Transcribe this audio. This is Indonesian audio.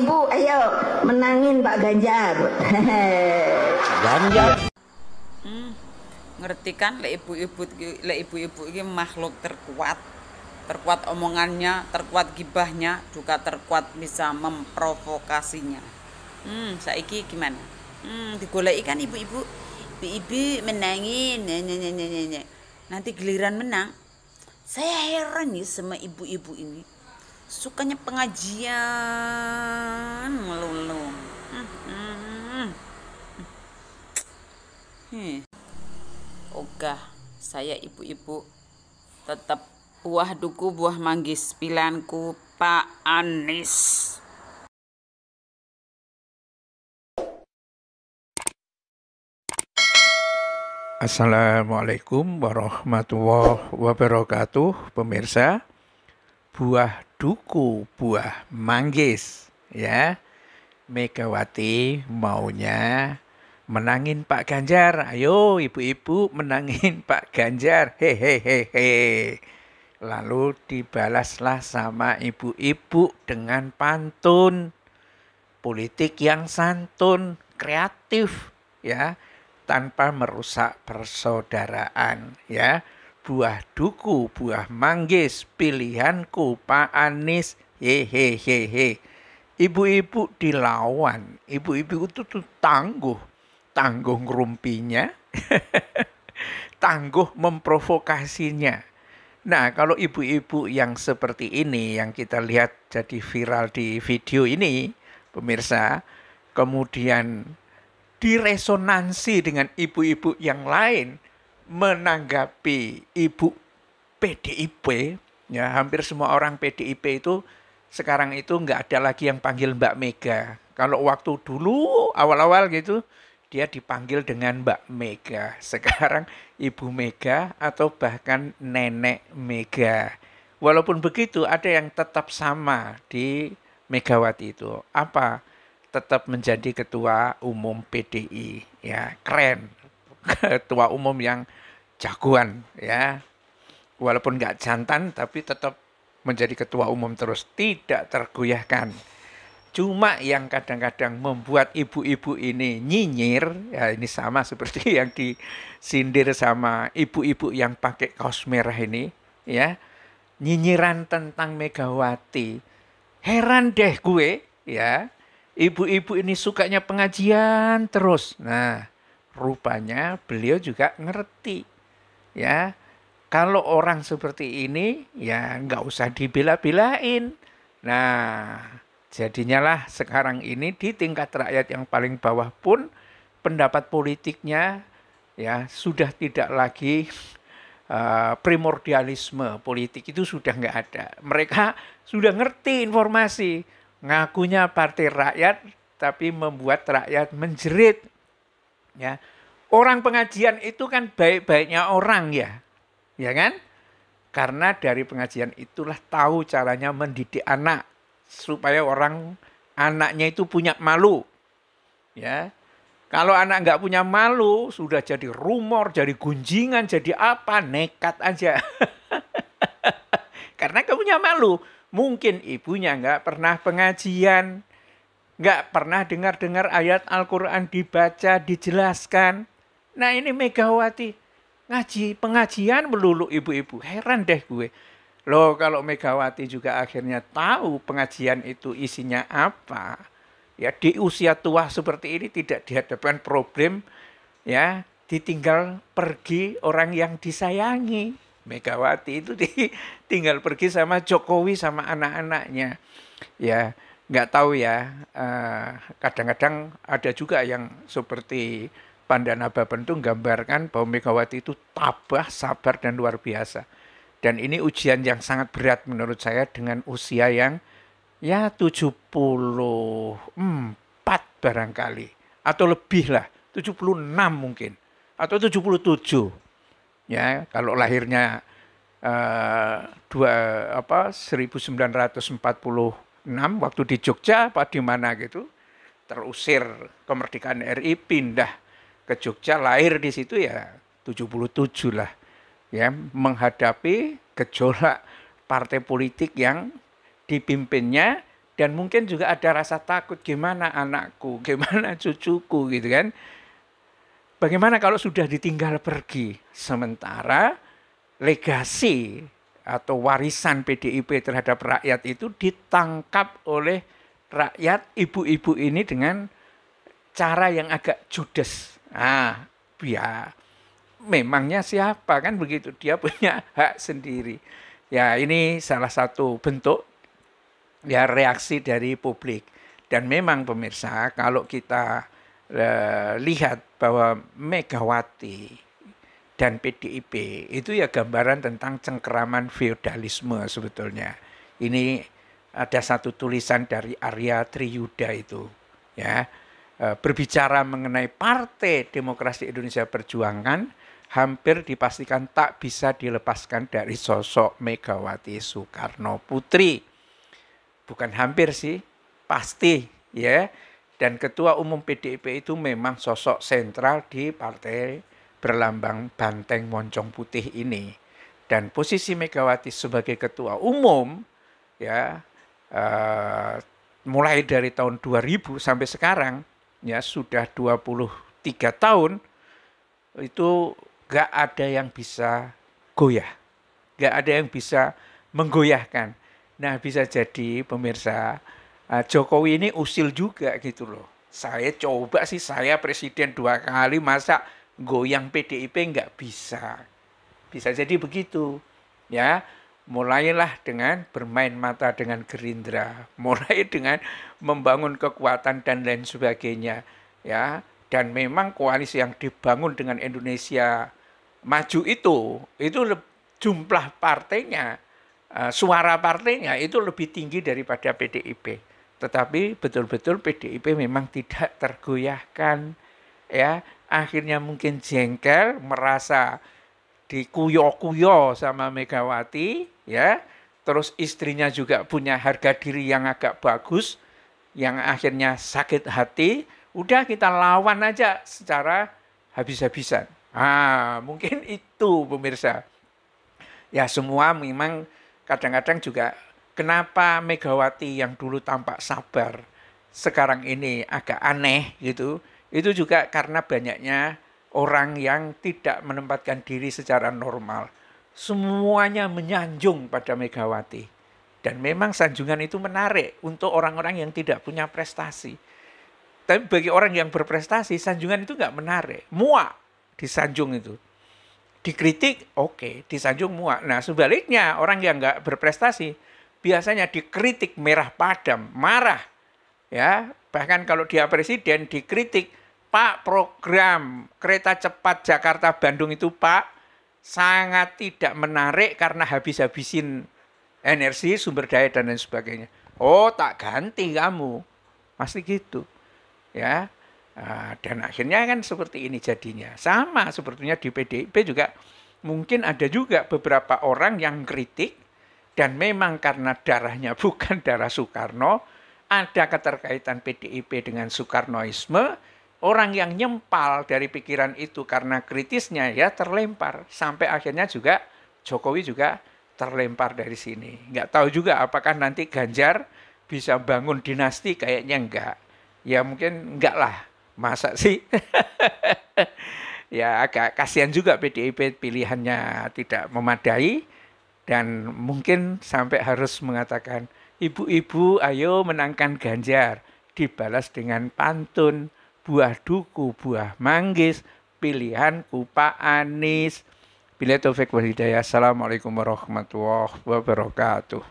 Ibu, ayo menangin Pak Ganjar. Ganjar. Hmm, ngerti kan le ibu-ibu le ibu-ibu ini makhluk terkuat. Terkuat omongannya, terkuat gibahnya, juga terkuat bisa memprovokasinya. Hmm, saiki gimana? Hmm, digolek kan ibu-ibu. Ibu-ibu menangin. Nanti giliran menang. Saya heran nih ya sama ibu-ibu ini sukanya pengajian melulu mm-hmm. hmm. oke saya ibu-ibu tetap buah duku buah manggis pilihanku Pak Anies Assalamualaikum warahmatullahi wabarakatuh pemirsa buah duku buah manggis ya. Megawati maunya menangin Pak Ganjar. Ayo ibu-ibu menangin Pak Ganjar. Hehehehe. Lalu dibalaslah sama ibu-ibu dengan pantun. Politik yang santun, kreatif ya, tanpa merusak persaudaraan ya buah duku, buah manggis, pilihanku Pak Anies, hehehehe. Ibu-ibu dilawan, ibu-ibu itu tuh tangguh, tangguh rumpinya, tangguh memprovokasinya. Nah, kalau ibu-ibu yang seperti ini yang kita lihat jadi viral di video ini, pemirsa, kemudian diresonansi dengan ibu-ibu yang lain, menanggapi Ibu PDIP, ya hampir semua orang PDIP itu sekarang itu nggak ada lagi yang panggil Mbak Mega. Kalau waktu dulu awal-awal gitu dia dipanggil dengan Mbak Mega. Sekarang Ibu Mega atau bahkan Nenek Mega. Walaupun begitu ada yang tetap sama di Megawati itu. Apa? Tetap menjadi ketua umum PDI. Ya, keren. ketua umum yang jagoan ya. Walaupun nggak jantan tapi tetap menjadi ketua umum terus tidak tergoyahkan. Cuma yang kadang-kadang membuat ibu-ibu ini nyinyir, ya ini sama seperti yang disindir sama ibu-ibu yang pakai kaos merah ini, ya nyinyiran tentang Megawati. Heran deh gue, ya ibu-ibu ini sukanya pengajian terus. Nah, rupanya beliau juga ngerti ya kalau orang seperti ini ya nggak usah dibela-belain nah jadinya lah sekarang ini di tingkat rakyat yang paling bawah pun pendapat politiknya ya sudah tidak lagi uh, primordialisme politik itu sudah nggak ada mereka sudah ngerti informasi ngakunya partai rakyat tapi membuat rakyat menjerit Ya. Orang pengajian itu kan baik-baiknya orang ya. Ya kan? Karena dari pengajian itulah tahu caranya mendidik anak supaya orang anaknya itu punya malu. Ya. Kalau anak nggak punya malu, sudah jadi rumor, jadi gunjingan, jadi apa, nekat aja. Karena kamu punya malu. Mungkin ibunya nggak pernah pengajian, Nggak pernah dengar-dengar ayat Al-Quran dibaca, dijelaskan. Nah ini Megawati. Ngaji, pengajian melulu ibu-ibu. Heran deh gue. Loh kalau Megawati juga akhirnya tahu pengajian itu isinya apa. Ya di usia tua seperti ini tidak dihadapkan problem ya ditinggal pergi orang yang disayangi. Megawati itu ditinggal pergi sama Jokowi sama anak-anaknya. Ya, nggak tahu ya. Eh, kadang-kadang uh, ada juga yang seperti Pandana abah itu menggambarkan bahwa Megawati itu tabah, sabar, dan luar biasa. Dan ini ujian yang sangat berat menurut saya dengan usia yang ya 74 barangkali. Atau lebih lah, 76 mungkin. Atau 77. Ya, kalau lahirnya uh, dua, apa puluh 6 waktu di Jogja apa di mana gitu terusir kemerdekaan RI pindah ke Jogja lahir di situ ya 77 lah ya menghadapi gejolak partai politik yang dipimpinnya dan mungkin juga ada rasa takut gimana anakku, gimana cucuku gitu kan. Bagaimana kalau sudah ditinggal pergi sementara legasi atau warisan PDIP terhadap rakyat itu ditangkap oleh rakyat ibu-ibu ini dengan cara yang agak judes. Ah, ya memangnya siapa kan begitu dia punya hak sendiri. Ya, ini salah satu bentuk ya reaksi dari publik. Dan memang pemirsa, kalau kita eh, lihat bahwa Megawati dan PDIP. Itu ya gambaran tentang cengkeraman feodalisme sebetulnya. Ini ada satu tulisan dari Arya Triyuda itu ya e, berbicara mengenai Partai Demokrasi Indonesia Perjuangan hampir dipastikan tak bisa dilepaskan dari sosok Megawati Soekarno Putri. Bukan hampir sih, pasti ya. Dan ketua umum PDIP itu memang sosok sentral di Partai berlambang banteng moncong putih ini dan posisi Megawati sebagai ketua umum ya uh, mulai dari tahun 2000 sampai sekarang ya sudah 23 tahun itu gak ada yang bisa goyah. Gak ada yang bisa menggoyahkan. Nah bisa jadi pemirsa eh, Jokowi ini usil juga gitu loh. Saya coba sih saya presiden dua kali masa goyang PDIP nggak bisa. Bisa jadi begitu. Ya, mulailah dengan bermain mata dengan Gerindra, mulai dengan membangun kekuatan dan lain sebagainya, ya. Dan memang koalisi yang dibangun dengan Indonesia Maju itu, itu jumlah partainya, eh, suara partainya itu lebih tinggi daripada PDIP. Tetapi betul-betul PDIP memang tidak tergoyahkan, ya akhirnya mungkin jengkel, merasa dikuyo-kuyo sama Megawati, ya. Terus istrinya juga punya harga diri yang agak bagus, yang akhirnya sakit hati. Udah kita lawan aja secara habis-habisan. Ah, mungkin itu pemirsa. Ya semua memang kadang-kadang juga kenapa Megawati yang dulu tampak sabar sekarang ini agak aneh gitu itu juga karena banyaknya orang yang tidak menempatkan diri secara normal. Semuanya menyanjung pada Megawati. Dan memang sanjungan itu menarik untuk orang-orang yang tidak punya prestasi. Tapi bagi orang yang berprestasi, sanjungan itu nggak menarik. Muak disanjung itu. Dikritik, oke. Okay. Disanjung muak. Nah sebaliknya, orang yang nggak berprestasi, biasanya dikritik merah padam, marah. ya Bahkan kalau dia presiden, dikritik, Pak program kereta cepat Jakarta Bandung itu Pak sangat tidak menarik karena habis-habisin energi, sumber daya dan lain sebagainya. Oh, tak ganti kamu. masih gitu. Ya. Ah, dan akhirnya kan seperti ini jadinya. Sama sepertinya di PDIP juga mungkin ada juga beberapa orang yang kritik dan memang karena darahnya bukan darah Soekarno, ada keterkaitan PDIP dengan Soekarnoisme, orang yang nyempal dari pikiran itu karena kritisnya ya terlempar sampai akhirnya juga Jokowi juga terlempar dari sini. Nggak tahu juga apakah nanti Ganjar bisa bangun dinasti kayaknya enggak. Ya mungkin enggak lah. Masa sih? ya agak kasihan juga PDIP pilihannya tidak memadai dan mungkin sampai harus mengatakan ibu-ibu ayo menangkan Ganjar dibalas dengan pantun buah duku, buah manggis, pilihan kupa anis. Bila taufik wal hidayah. Assalamualaikum warahmatullahi wabarakatuh.